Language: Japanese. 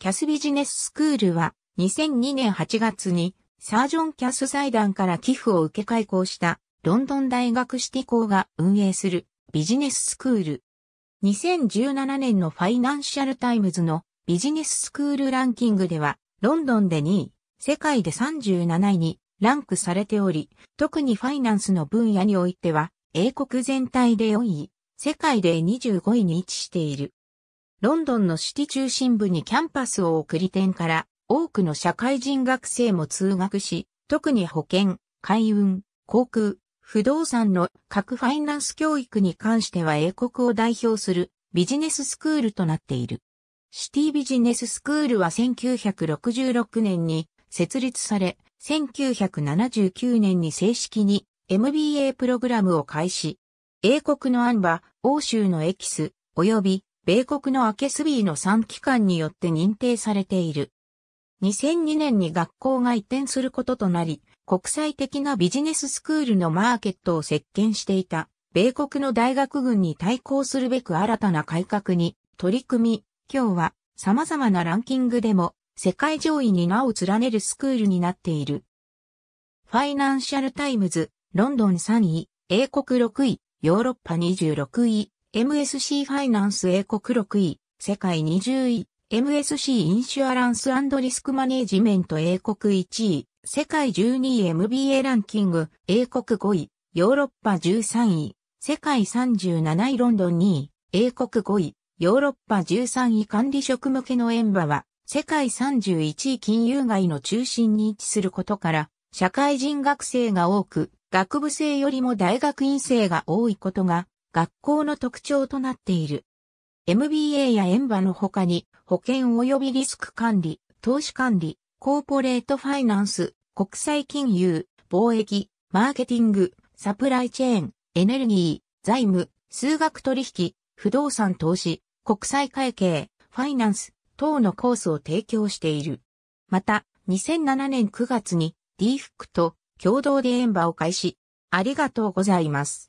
キャスビジネススクールは2002年8月にサージョン・キャス財団から寄付を受け開校したロンドン大学シティ校が運営するビジネススクール。2017年のファイナンシャルタイムズのビジネススクールランキングではロンドンで2位、世界で37位にランクされており、特にファイナンスの分野においては英国全体で4位、世界で25位に位置している。ロンドンのシティ中心部にキャンパスを送り点から多くの社会人学生も通学し、特に保険、海運、航空、不動産の各ファイナンス教育に関しては英国を代表するビジネススクールとなっている。シティビジネススクールは1966年に設立され、1979年に正式に MBA プログラムを開始。英国の案は欧州のエキス、及び米国のアケスビーの3機関によって認定されている。2002年に学校が移転することとなり、国際的なビジネススクールのマーケットを席巻していた、米国の大学軍に対抗するべく新たな改革に取り組み、今日は様々なランキングでも世界上位に名を連ねるスクールになっている。ファイナンシャルタイムズ、ロンドン3位、英国6位、ヨーロッパ26位、MSC ファイナンス英国6位、世界20位、MSC インシュアランスリスクマネージメント英国1位、世界12位 MBA ランキング、英国5位、ヨーロッパ13位、世界37位ロンドン2位、英国5位、ヨーロッパ13位管理職向けのエンバは、世界31位金融街の中心に位置することから、社会人学生が多く、学部生よりも大学院生が多いことが学校の特徴となっている。MBA や円場の他に保険及びリスク管理、投資管理、コーポレートファイナンス、国際金融、貿易、マーケティング、サプライチェーン、エネルギー、財務、数学取引、不動産投資、国際会計、ファイナンス等のコースを提供している。また、2007年9月に d f ックと共同でンバを開始。ありがとうございます。